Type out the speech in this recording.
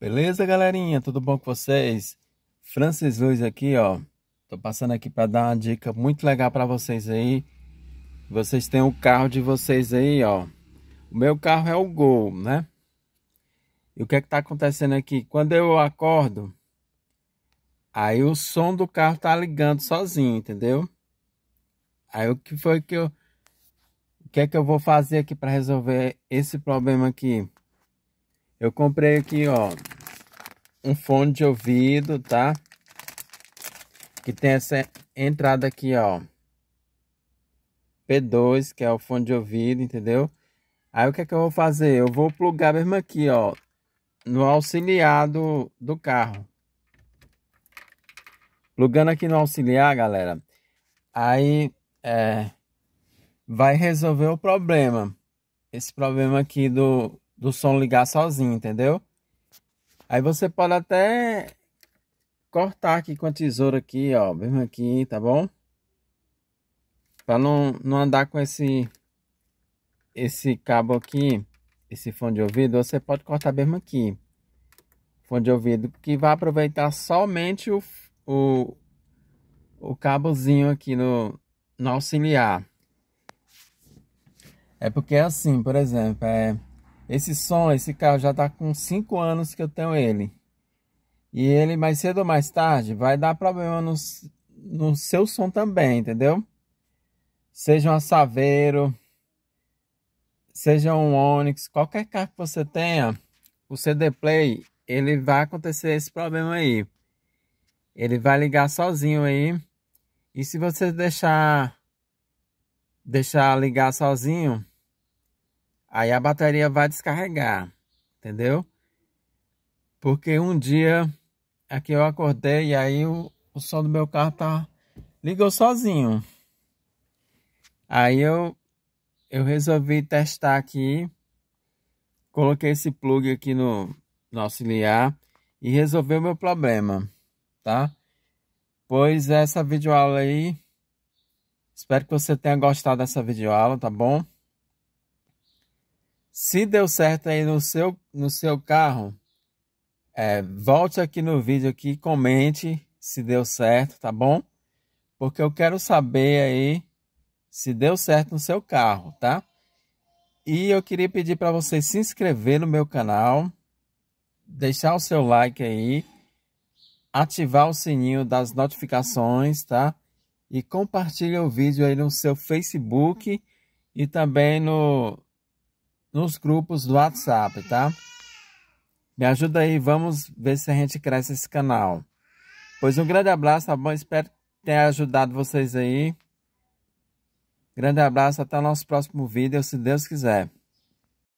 Beleza, galerinha? Tudo bom com vocês? Francis Luiz aqui, ó. Tô passando aqui para dar uma dica muito legal para vocês aí. Vocês têm o um carro de vocês aí, ó. O meu carro é o Gol, né? E o que é que tá acontecendo aqui? Quando eu acordo, aí o som do carro tá ligando sozinho, entendeu? Aí o que foi que eu o que é que eu vou fazer aqui para resolver esse problema aqui? Eu comprei aqui, ó, um fone de ouvido, tá? Que tem essa entrada aqui, ó. P2, que é o fone de ouvido, entendeu? Aí o que é que eu vou fazer? Eu vou plugar mesmo aqui, ó, no auxiliar do, do carro. Plugando aqui no auxiliar, galera, aí é, vai resolver o problema. Esse problema aqui do do som ligar sozinho, entendeu? Aí você pode até cortar aqui com a tesoura aqui, ó, mesmo aqui, tá bom? Para não, não andar com esse esse cabo aqui, esse fone de ouvido, você pode cortar mesmo aqui. Fone de ouvido que vai aproveitar somente o, o, o cabozinho aqui no, no auxiliar. É porque é assim, por exemplo, é esse som, esse carro já está com 5 anos que eu tenho ele. E ele mais cedo ou mais tarde vai dar problema no, no seu som também, entendeu? Seja um Saveiro, seja um Onix, qualquer carro que você tenha, o CD Play, ele vai acontecer esse problema aí. Ele vai ligar sozinho aí. E se você deixar deixar ligar sozinho, Aí a bateria vai descarregar, entendeu? Porque um dia aqui eu acordei e aí o, o som do meu carro tá ligou sozinho. Aí eu eu resolvi testar aqui. Coloquei esse plug aqui no, nosso auxiliar e resolveu meu problema, tá? Pois essa videoaula aí. Espero que você tenha gostado dessa videoaula, tá bom? Se deu certo aí no seu, no seu carro, é, volte aqui no vídeo aqui, comente se deu certo, tá bom? Porque eu quero saber aí se deu certo no seu carro, tá? E eu queria pedir para você se inscrever no meu canal, deixar o seu like aí, ativar o sininho das notificações, tá? E compartilha o vídeo aí no seu Facebook e também no, nos grupos do WhatsApp, tá? Me ajuda aí, vamos ver se a gente cresce esse canal. Pois um grande abraço, tá bom? Espero ter ajudado vocês aí. Grande abraço, até o nosso próximo vídeo, se Deus quiser.